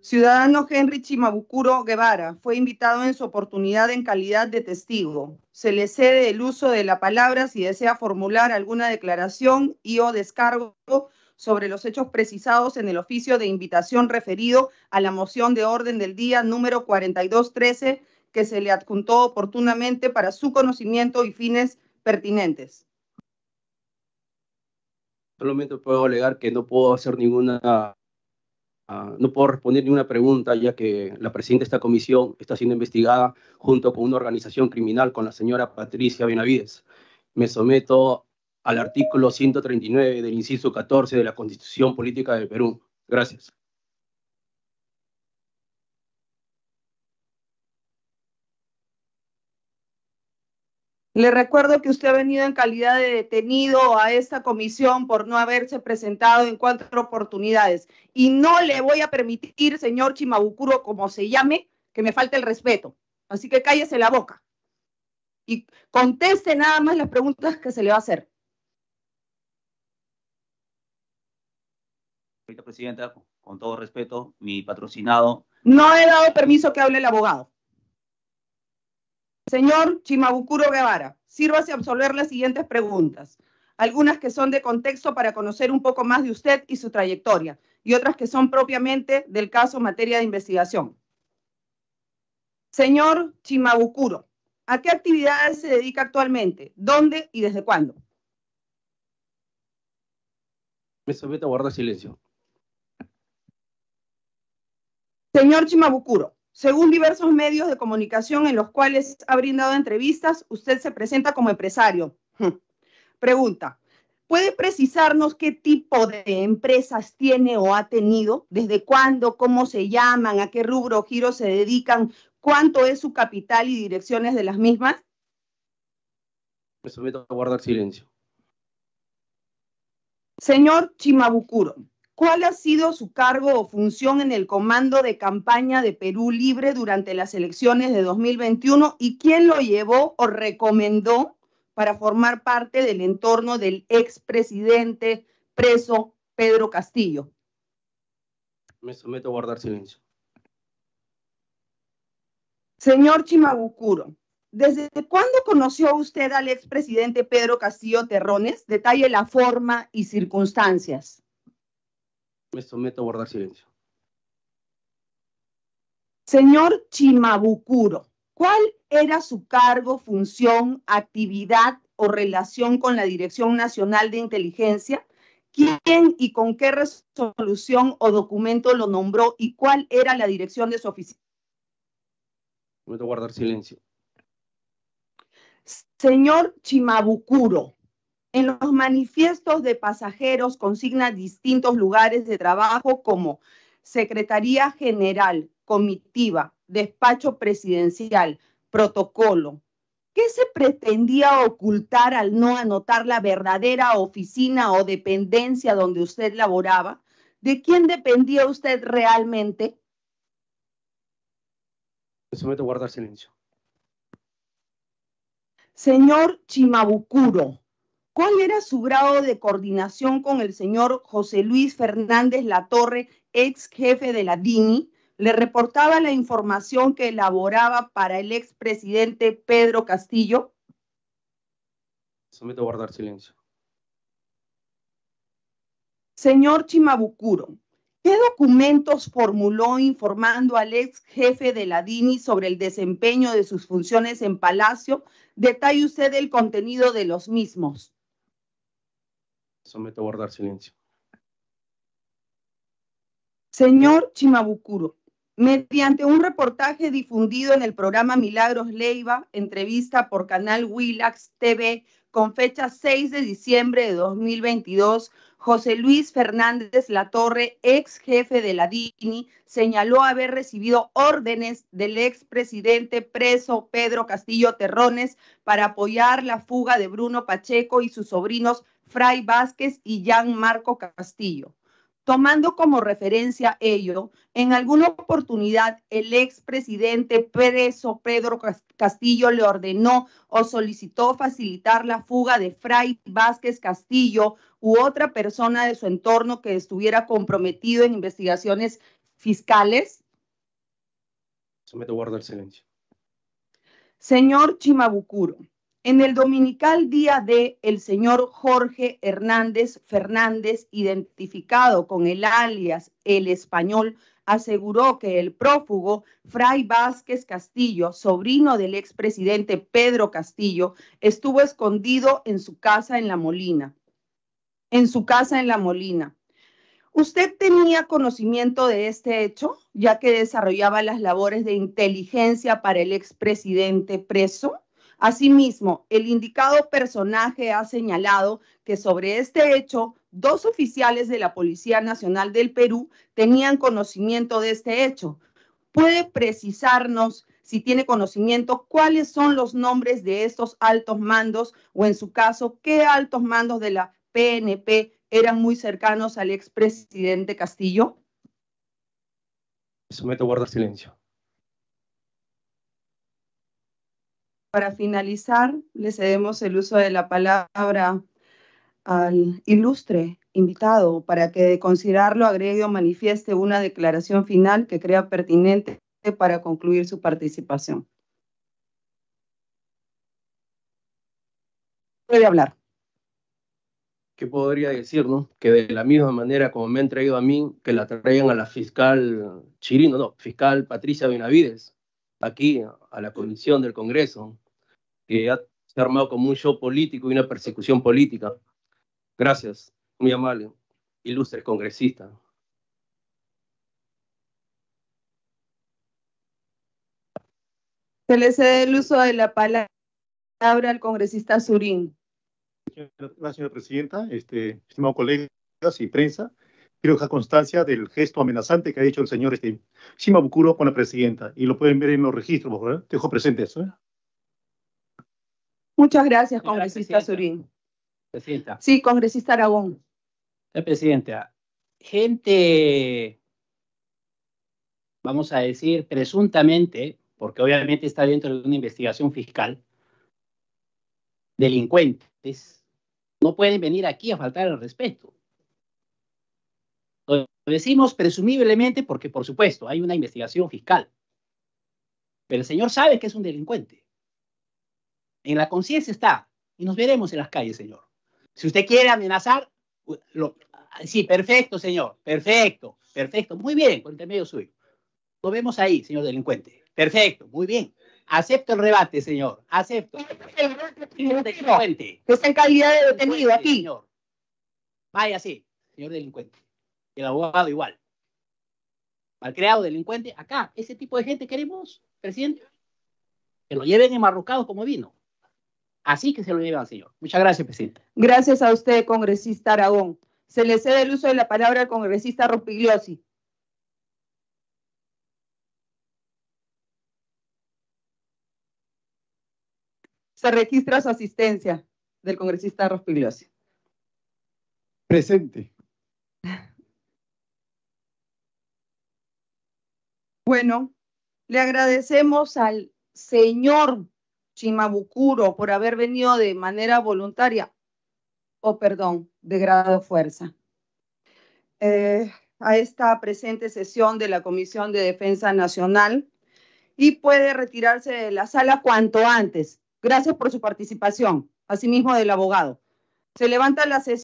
Ciudadano Henry Chimabucuro Guevara fue invitado en su oportunidad en calidad de testigo. Se le cede el uso de la palabra si desea formular alguna declaración y o descargo sobre los hechos precisados en el oficio de invitación referido a la moción de orden del día número 4213 que se le adjuntó oportunamente para su conocimiento y fines pertinentes. Solamente puedo alegar que no puedo hacer ninguna Ah, no puedo responder ninguna una pregunta, ya que la presidenta de esta comisión está siendo investigada junto con una organización criminal, con la señora Patricia Benavides. Me someto al artículo 139 del inciso 14 de la Constitución Política del Perú. Gracias. Le recuerdo que usted ha venido en calidad de detenido a esta comisión por no haberse presentado en cuatro oportunidades. Y no le voy a permitir, señor Chimabucuro, como se llame, que me falte el respeto. Así que cállese la boca. Y conteste nada más las preguntas que se le va a hacer. Presidenta, con todo respeto, mi patrocinado. No he dado permiso que hable el abogado. Señor Chimabucuro Guevara, sírvase absolver las siguientes preguntas, algunas que son de contexto para conocer un poco más de usted y su trayectoria, y otras que son propiamente del caso en materia de investigación. Señor Chimabucuro, ¿a qué actividades se dedica actualmente? ¿Dónde y desde cuándo? Me someto a guardar silencio. Señor Chimabucuro, según diversos medios de comunicación en los cuales ha brindado entrevistas, usted se presenta como empresario. Hm. Pregunta, ¿puede precisarnos qué tipo de empresas tiene o ha tenido? ¿Desde cuándo? ¿Cómo se llaman? ¿A qué rubro o giro se dedican? ¿Cuánto es su capital y direcciones de las mismas? Me someto a guardar silencio. Señor Chimabucuro, ¿Cuál ha sido su cargo o función en el comando de campaña de Perú Libre durante las elecciones de 2021 y quién lo llevó o recomendó para formar parte del entorno del expresidente preso Pedro Castillo? Me someto a guardar silencio. Señor Chimabucuro, ¿desde cuándo conoció usted al expresidente Pedro Castillo Terrones? Detalle la forma y circunstancias. Me someto a guardar silencio. Señor Chimabucuro, ¿cuál era su cargo, función, actividad o relación con la Dirección Nacional de Inteligencia? ¿Quién y con qué resolución o documento lo nombró y cuál era la dirección de su oficina? Me a guardar silencio. Señor Chimabucuro, en los manifiestos de pasajeros consigna distintos lugares de trabajo como Secretaría General, Comitiva, Despacho Presidencial, Protocolo. ¿Qué se pretendía ocultar al no anotar la verdadera oficina o dependencia donde usted laboraba? ¿De quién dependía usted realmente? Me someto a guardar silencio. Señor Chimabucuro, ¿Cuál era su grado de coordinación con el señor José Luis Fernández Latorre, ex jefe de la DINI? Le reportaba la información que elaboraba para el expresidente Pedro Castillo. Someto a guardar silencio. Señor Chimabucuro, ¿qué documentos formuló informando al ex jefe de la DINI sobre el desempeño de sus funciones en Palacio? Detalle usted el contenido de los mismos someto a guardar silencio. Señor Chimabucuro, mediante un reportaje difundido en el programa Milagros Leiva, entrevista por canal Willax TV con fecha 6 de diciembre de 2022, José Luis Fernández Latorre, ex jefe de la DINI, señaló haber recibido órdenes del expresidente preso Pedro Castillo Terrones para apoyar la fuga de Bruno Pacheco y sus sobrinos Fray Vázquez y Jean Marco Castillo. Tomando como referencia ello, en alguna oportunidad el expresidente preso Pedro Castillo le ordenó o solicitó facilitar la fuga de Fray Vázquez Castillo u otra persona de su entorno que estuviera comprometido en investigaciones fiscales. me guarda el silencio. Señor Chimabucuro, en el dominical día de el señor Jorge Hernández Fernández, identificado con el alias El Español, aseguró que el prófugo Fray Vázquez Castillo, sobrino del expresidente Pedro Castillo, estuvo escondido en su casa en La Molina. En su casa en La Molina. ¿Usted tenía conocimiento de este hecho, ya que desarrollaba las labores de inteligencia para el expresidente preso? Asimismo, el indicado personaje ha señalado que sobre este hecho, dos oficiales de la Policía Nacional del Perú tenían conocimiento de este hecho. ¿Puede precisarnos si tiene conocimiento cuáles son los nombres de estos altos mandos o en su caso, qué altos mandos de la PNP eran muy cercanos al expresidente Castillo? Someto a guardar silencio. Para finalizar, le cedemos el uso de la palabra al ilustre invitado para que de considerarlo agregue manifieste una declaración final que crea pertinente para concluir su participación. Puede hablar. ¿Qué podría decir, no? Que de la misma manera como me han traído a mí, que la traigan a la fiscal Chirino, no, fiscal Patricia Benavides, aquí, a la comisión del Congreso, que se ha armado como un show político y una persecución política. Gracias, muy amable, ilustre congresista. Se le cede el uso de la palabra al congresista Zurín. Gracias, señora presidenta, este, colegas y prensa. Quiero dejar constancia del gesto amenazante que ha hecho el señor este, Shima Bukuro con la presidenta. Y lo pueden ver en los registros, por Dejo presente eso. ¿eh? Muchas gracias, congresista Presidenta. Sí, congresista Aragón. Presidente. presidenta, gente, vamos a decir, presuntamente, porque obviamente está dentro de una investigación fiscal, delincuentes, no pueden venir aquí a faltar el respeto. Lo decimos presumiblemente porque, por supuesto, hay una investigación fiscal. Pero el señor sabe que es un delincuente. En la conciencia está. Y nos veremos en las calles, Señor. Si usted quiere amenazar, lo, ah, sí, perfecto, Señor. Perfecto, perfecto. Muy bien, por medio suyo. Lo vemos ahí, señor delincuente. Perfecto, muy bien. Acepto el rebate, señor. Acepto. Señor delincuente. Está en calidad de detenido aquí. Señor. Vaya, sí, señor delincuente. El abogado igual. creado delincuente. Acá, ese tipo de gente queremos, presidente. Que lo lleven marrucado como vino. Así que se lo lleva al señor. Muchas gracias, presidente. Gracias a usted, congresista Aragón. Se le cede el uso de la palabra al congresista Rospigliosi. Se registra su asistencia del congresista Rospigliosi. Presente. Bueno, le agradecemos al señor Chimabukuro por haber venido de manera voluntaria o perdón, de grado fuerza. Eh, a esta presente sesión de la Comisión de Defensa Nacional y puede retirarse de la sala cuanto antes. Gracias por su participación, asimismo del abogado. Se levanta la sesión.